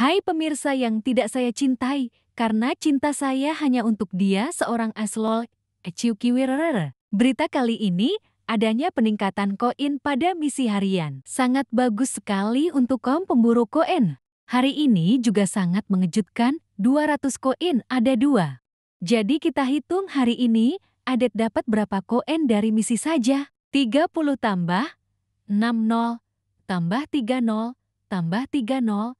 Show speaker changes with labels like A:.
A: Hai pemirsa yang tidak saya cintai, karena cinta saya hanya untuk dia seorang aslol, Echiukiwirere. Berita kali ini, adanya peningkatan koin pada misi harian. Sangat bagus sekali untuk kaum pemburu koin. Hari ini juga sangat mengejutkan, 200 koin ada dua. Jadi kita hitung hari ini, Adet dapat berapa koin dari misi saja? 30 tambah 60, tambah 30, tambah 30,